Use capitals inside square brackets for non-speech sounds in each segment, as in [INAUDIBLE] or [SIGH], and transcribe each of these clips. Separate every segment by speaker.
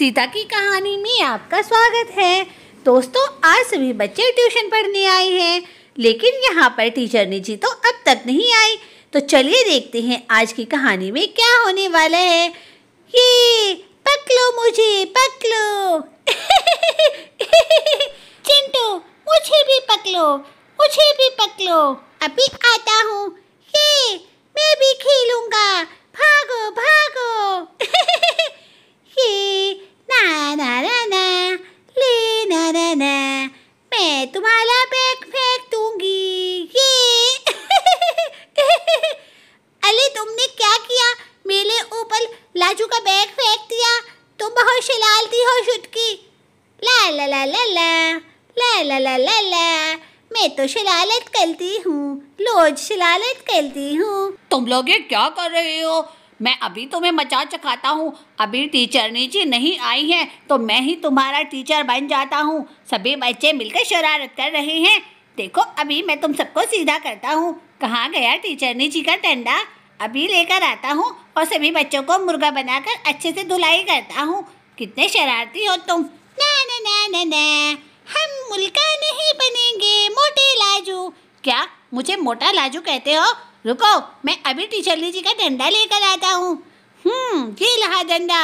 Speaker 1: सीता की कहानी में आपका स्वागत है दोस्तों आज सभी बच्चे ट्यूशन पढ़ने आए हैं लेकिन यहाँ पर टीचर निजी तो अब तक नहीं आई तो चलिए देखते हैं आज की कहानी में क्या होने वाला है ये पकलो मुझे पकलो [LAUGHS] चिंटू मुझे भी पकलो मुझे भी पकलो अभी आता हूँ ये मैं भी खेलूंगा भागो भागो [LAUGHS] ये ना ना ना ना ना ना ना मैं तुम्हारा बैग फेंक दूंगी ये अरे तुमने क्या किया मेरे ऊपर लाजू का बैग फेंक दिया तुम बहुत शलालती हो चुटकी ला ला ला ला ला ला ला ला ला ला मैं तो शलालत करती हूँ लोज शलालत करती हूँ तुम लोग ये क्या कर रहे हो मैं अभी तुम्हें मचा चखाता हूँ अभी टीचर नीचे नहीं आई है तो मैं ही तुम्हारा टीचर बन जाता हूँ सभी बच्चे मिलकर शरारत कर रहे हैं देखो अभी मैं तुम सबको सीधा करता हूँ कहाँ गया टीचर नीचे का डंडा अभी लेकर आता हूँ और सभी बच्चों को मुर्गा बनाकर अच्छे से धुलाई करता हूँ कितने शरारती हो तुम ना ना ना ना ना हम मुल्का नहीं बनेंगे मोटे लाजू क्या मुझे मोटा लाजू कहते हो रुको मैं अभी टीचर जी का डंडा लेकर आता हूँ हम्म ये डंडा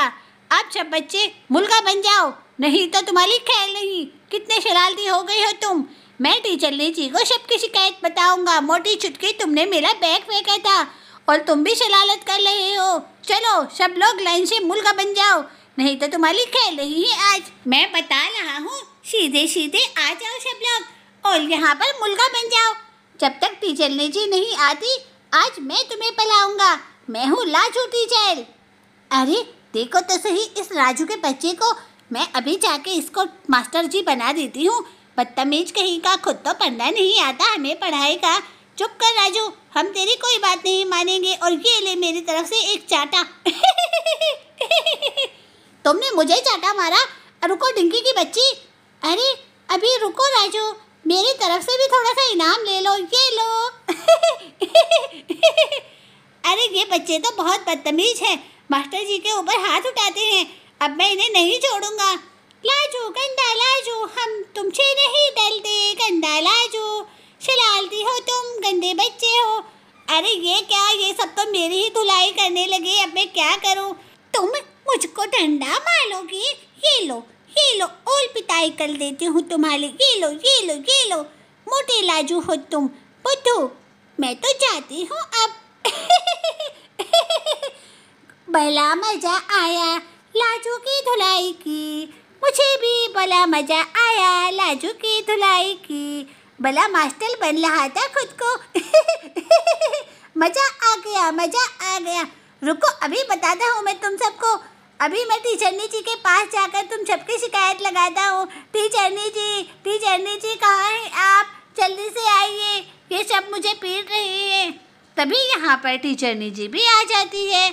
Speaker 1: अब सब बच्चे मुल्का बन जाओ नहीं तो तुम्हारी खैर नहीं कितने शरारती हो गई हो तुम मैं टीचर जी को सबकी शिकायत बताऊंगा मोटी चुटकी तुमने मेरा बैग फेंका था और तुम भी शरारत कर रहे हो चलो सब लोग लाइन से मुलगा बन जाओ नहीं तो तुम्हारी खेल रही है आज मैं बता रहा हूँ सीधे सीधे आ जाओ सब लोग और यहाँ पर मुल्का बन जाओ जब तक टीचर निजी नहीं आती आज मैं तुम्हें पलाऊंगा मैं हूँ लाजू टीचर अरे देखो तो सही इस राजू के बच्चे को मैं अभी जाके इसको मास्टर जी बना देती हूँ बदतमीज कहीं का खुद तो पढ़ना नहीं आता हमें पढ़ाएगा चुप कर राजू हम तेरी कोई बात नहीं मानेंगे और ये ले मेरी तरफ से एक चाटा [LAUGHS] तुमने मुझे चाटा मारा रुको डिंकी की बच्ची अरे अभी रुको राजू मेरी तरफ से भी थोड़ा सा इनाम ले लो ये लो [LAUGHS] अरे ये बच्चे तो बहुत बदतमीज हैं मास्टर जी के ऊपर हाथ उठाते हैं अब मैं इन्हें नहीं छोड़ूंगा लाजो गंदा लाजो हम तुमसे नहीं डलते गंदा लाजो शलालती हो तुम गंदे बच्चे हो अरे ये क्या ये सब तो मेरी ही धुलाई करने लगे अब मैं क्या करूँ तुम मुझको डंडा मारोगी ये लो ये लो ओल पिटाई कर देती हूँ तुम्हारी ये लो ये लो ये लो मोटे लाजू हो तुम बुद्धू मैं तो जाती हूँ अब [LAUGHS] भला मजा आया लाजू की धुलाई की मुझे भी भला मजा आया लाजू की धुलाई की भला मास्टर बन रहा था खुद को [LAUGHS] मजा आ गया मजा आ गया रुको अभी बताता हूँ मैं तुम सबको अभी मैं टीचरनी जी के पास जाकर तुम सबकी शिकायत लगाता हूँ टीचरनी जी टीचरनी जी कहाँ हैं आप जल्दी से आइए ये सब मुझे पीट रही है तभी यहाँ पर टीचरनी जी भी आ जाती है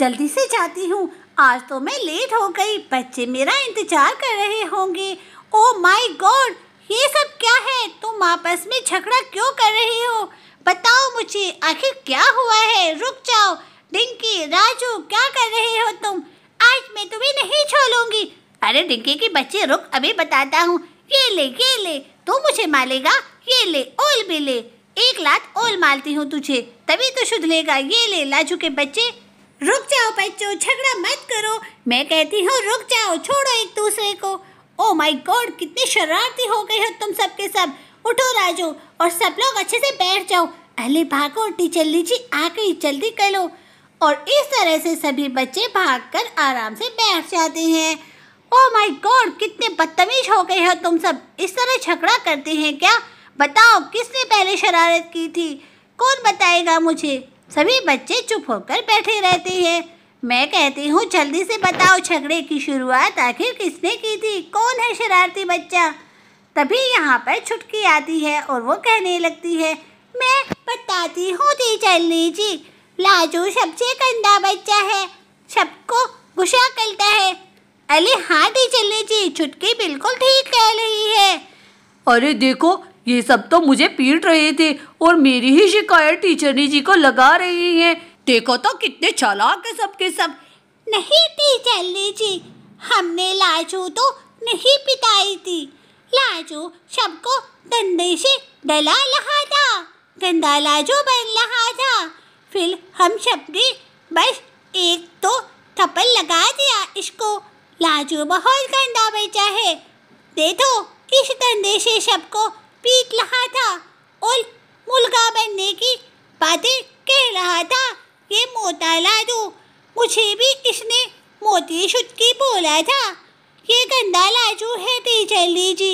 Speaker 1: जल्दी से जाती हूँ आज तो मैं लेट हो गई बच्चे मेरा इंतजार कर रहे होंगे ओ माय गॉड ये सब क्या है तुम आपस में झगड़ा क्यों कर रहे हो बताओ मुझे आखिर क्या हुआ है रुक जाओ डिंकी राजू क्या कर रहे हो तुम आज मैं तुम्हें नहीं छोड़ूंगी अरे डिंकी की बच्चे रुक अभी बताता हूँ ये ले ये ले तू मुझे मालेगा ये ले ओल भी ले एक लात ओल मालती हूँ तुझे तभी तो शुद्ध लेगा ये ले लाजू के बच्चे रुक जाओ बच्चों झगड़ा मत करो मैं कहती हूँ रुक जाओ छोड़ो एक दूसरे को ओ माय गॉड कितनी शरारती हो गई हो तुम सब के सब उठो राजू और सब लोग अच्छे से बैठ जाओ अरे भागो टीचर लीजिए आ गई जल्दी कर लो और इस तरह से सभी बच्चे भागकर आराम से बैठ जाते हैं ओह माय गॉड कितने बदतमीज हो गए हो तुम सब इस तरह झगड़ा करते हैं क्या बताओ किसने पहले शरारत की थी कौन बताएगा मुझे सभी बच्चे चुप होकर बैठे रहते हैं मैं कहती हूँ जल्दी से बताओ झगड़े की शुरुआत आखिर किसने की थी कौन है शरारती बच्चा तभी यहाँ पर छुटकी आती है और वो कहने लगती है मैं बताती हूँ चलनी जी लाजू सबसे गंदा बच्चा है सबको गुस्सा करता है अरे हाँ टीचर जी छुटकी बिल्कुल ठीक कह रही है अरे देखो ये सब तो मुझे पीट रहे थे और मेरी ही शिकायत टीचरनी जी को लगा रही है देखो तो कितने चालाक है सबके सब नहीं टीचरनी जी हमने लाजू तो नहीं पिटाई थी लाजू सबको धंधे से डला रहा था गंदा लाजू बन रहा था फिर हम सब ने बस एक तो थप्पड़ लगा दिया इसको लाजू बहुत गंदा बेचा है दे दो इस गंदे से सबको पीट रहा था और मुर्गा बनने की बातें कह रहा था ये मोटा लाजू मुझे भी इसने मोती शुटकी बोला था ये गंदा लाजू है टीचर लीजी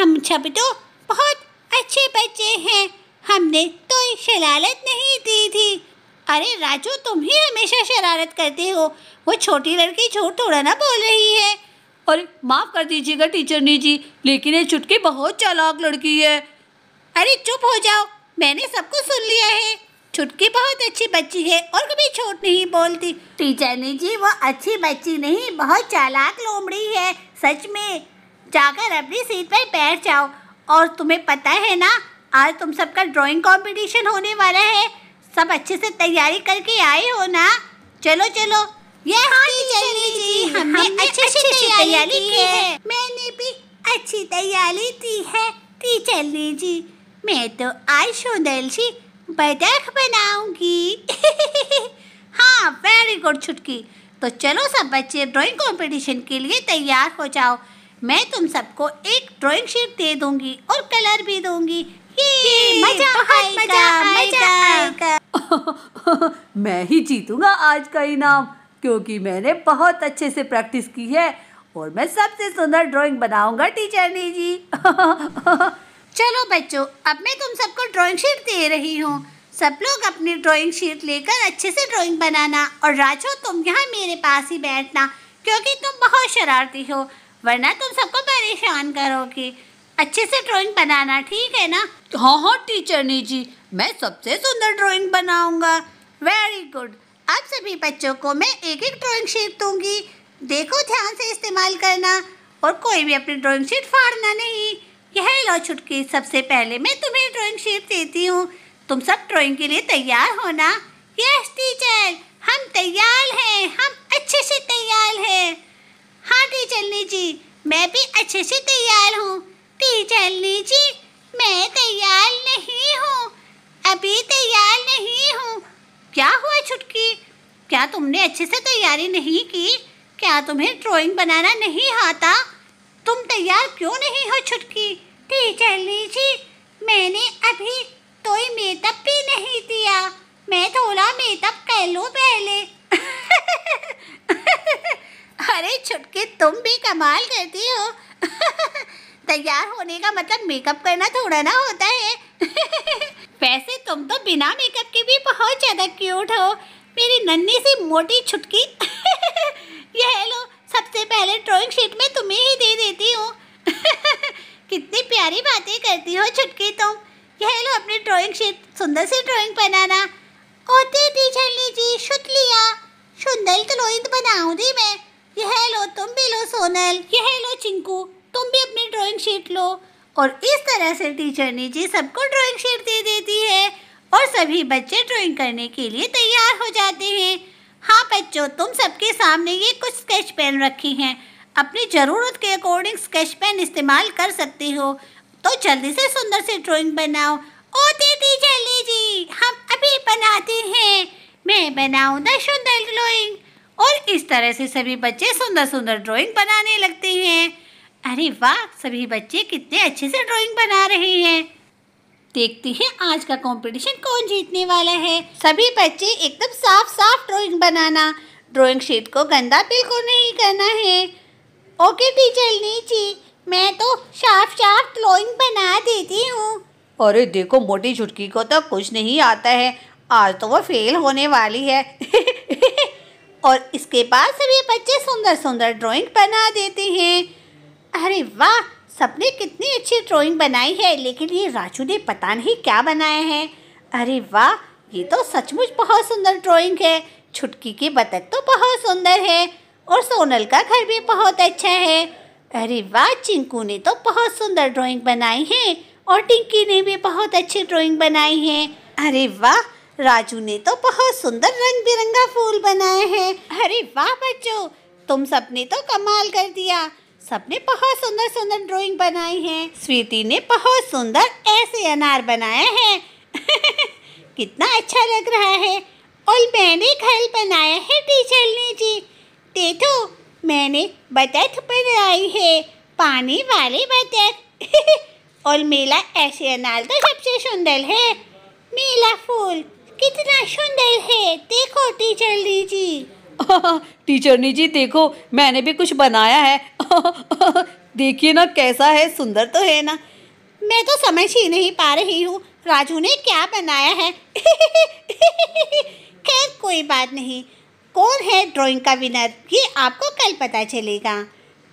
Speaker 1: हम सब तो बहुत अच्छे बच्चे हैं हमने कोई तो शरारत नहीं दी थी अरे राजू तुम ही हमेशा शरारत करते हो वो छोटी लड़की झूठ थोड़ा ना बोल रही है अरे माफ़ कर दीजिएगा टीचर ने जी लेकिन ये चुटकी बहुत चालाक लड़की है अरे चुप हो जाओ मैंने सब कुछ सुन लिया है छुटकी बहुत अच्छी बच्ची है और कभी छोट नहीं बोलती टीचर ने जी वो अच्छी बच्ची नहीं बहुत चालाक लोमड़ी है सच में जाकर अपनी सीट पर बैठ जाओ और तुम्हें पता है ना आज तुम सबका ड्राइंग कंपटीशन होने वाला है सब अच्छे से तैयारी करके आए हो ना चलो चलो यस हाँ चली जी हमने, हमने अच्छे से तैयारी की, की है मैंने भी अच्छी तैयारी की है ती ने जी मैं तो आज सुंदर सी बदख बनाऊंगी [LAUGHS] हाँ वेरी गुड छुटकी तो चलो सब बच्चे ड्राइंग कंपटीशन के लिए तैयार हो जाओ मैं तुम सबको एक ड्राइंग शीट दे दूंगी और कलर भी दूंगी ये, ये मजा आएगा मजा आएगा [LAUGHS] मैं ही जीतूंगा आज का इनाम क्योंकि मैंने बहुत अच्छे से प्रैक्टिस की है और मैं सबसे सुंदर ड्राइंग बनाऊंगा टीचर ने जी [LAUGHS] चलो बच्चों अब मैं तुम सबको ड्राइंग शीट दे रही हूँ सब लोग अपनी ड्राइंग शीट लेकर अच्छे से ड्राइंग बनाना और राजो तुम यहाँ मेरे पास ही बैठना क्योंकि तुम बहुत शरारती हो वरना तुम सबको परेशान करोगे अच्छे से ड्राइंग बनाना ठीक है ना हाँ हाँ टीचर नी जी मैं सबसे सुंदर ड्राइंग बनाऊंगा वेरी गुड अब सभी बच्चों को मैं एक एक ड्राइंग शीट दूंगी देखो ध्यान से इस्तेमाल करना और कोई भी अपनी ड्राइंग शीट फाड़ना नहीं यह लो छुटकी सबसे पहले मैं तुम्हें ड्राइंग शीट देती हूँ तुम सब ड्राइंग के लिए तैयार हो ना यस टीचर हम तैयार हैं हम अच्छे से तैयार हैं हाँ टीचर जी मैं भी अच्छे से तैयार हूँ सकती चलनी मैं तैयार नहीं हूँ अभी तैयार नहीं हूँ क्या हुआ छुटकी क्या तुमने अच्छे से तैयारी नहीं की क्या तुम्हें ड्राइंग बनाना नहीं आता तुम तैयार क्यों नहीं हो छुटकी टीचर लीजिए मैंने अभी तो ही मेकअप भी नहीं दिया मैं थोड़ा मेकअप कर लूँ पहले [LAUGHS] अरे छुटकी तुम भी कमाल करती हो तैयार होने का मतलब मेकअप करना थोड़ा ना होता है [LAUGHS] वैसे तुम तो बिना मेकअप के भी बहुत ज़्यादा क्यूट हो मेरी नन्ही सी मोटी छुटकी [LAUGHS] ये लो सबसे पहले ड्राइंग शीट में तुम्हें ही दे देती हूँ [LAUGHS] कितनी प्यारी बातें करती हो छुटकी तुम यह लो अपनी ड्राइंग शीट सुंदर सी ड्राइंग बनाना ओते दी छली जी शुद्ध लिया सुंदर तो लोहित बनाऊँ दी मैं यह लो तुम भी लो सोनल यह लो चिंकू तुम भी अपनी ड्राइंग शीट लो और इस तरह से टीचर निजी सबको ड्राइंग शीट दे देती है और सभी बच्चे ड्राइंग करने के लिए तैयार हो जाते हैं हाँ बच्चों तुम सबके सामने ये कुछ स्केच पेन रखी हैं अपनी ज़रूरत के अकॉर्डिंग स्केच पेन इस्तेमाल कर सकते हो तो जल्दी से सुंदर से ड्राइंग बनाओ ओ दीदी जल्दी जी हम अभी बनाते हैं मैं बनाऊँ सुंदर ड्राइंग और इस तरह से सभी बच्चे सुंदर सुंदर ड्राइंग बनाने लगते हैं अरे वाह सभी बच्चे कितने अच्छे से ड्राइंग बना रहे हैं देखते हैं आज का कंपटीशन कौन जीतने वाला है सभी बच्चे एकदम साफ साफ ड्राइंग बनाना ड्राइंग शीट को गंदा बिल्कुल नहीं करना है ओके टीचर नीची मैं तो साफ साफ ड्राइंग बना देती हूँ अरे देखो मोटी झुटकी को तो कुछ नहीं आता है आज तो वो फेल होने वाली है [LAUGHS] और इसके बाद सभी बच्चे सुंदर सुंदर ड्राइंग बना देते हैं अरे वाह सबने कितनी अच्छी ड्राइंग बनाई है लेकिन ये राजू ने पता नहीं क्या बनाया है अरे वाह ये तो सचमुच बहुत सुंदर ड्राइंग है छुटकी के बतख तो बहुत सुंदर है और सोनल का घर भी बहुत अच्छा है अरे वाह चिंकू ने तो बहुत सुंदर ड्राइंग बनाई है और टिंकी ने भी बहुत अच्छी ड्राइंग बनाई है अरे वाह राजू ने तो बहुत सुंदर रंग बिरंगा फूल बनाया है अरे वाह बच्चों तुम सबने तो कमाल कर दिया सबने बहुत सुंदर सुंदर ड्राइंग बनाई है स्वीति ने बहुत सुंदर ऐसे अनार बनाया है [LAUGHS] कितना अच्छा लग रहा है और मैंने घर बनाया है टीचर ने जी देखो मैंने बतख बनाई है पानी वाले बतख [LAUGHS] और मेला ऐसे अनार तो सबसे सुंदर है मेला फूल कितना सुंदर है देखो टीचर ने टीचर [LAUGHS] ने जी देखो मैंने भी कुछ बनाया है [LAUGHS] देखिए ना कैसा है सुंदर तो है ना मैं तो समझ ही नहीं पा रही हूँ राजू ने क्या बनाया है [LAUGHS] खैर कोई बात नहीं कौन है ड्राइंग का विनर ये आपको कल पता चलेगा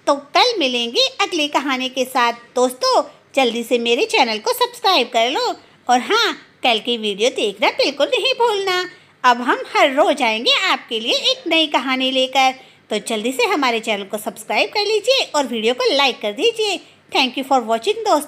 Speaker 1: तो कल मिलेंगे अगली कहानी के साथ दोस्तों जल्दी से मेरे चैनल को सब्सक्राइब कर लो और हाँ कल की वीडियो देखना बिल्कुल नहीं भूलना अब हम हर रोज आएंगे आपके लिए एक नई कहानी लेकर तो जल्दी से हमारे चैनल को सब्सक्राइब कर लीजिए और वीडियो को लाइक कर दीजिए थैंक यू फॉर वॉचिंग दोस्तों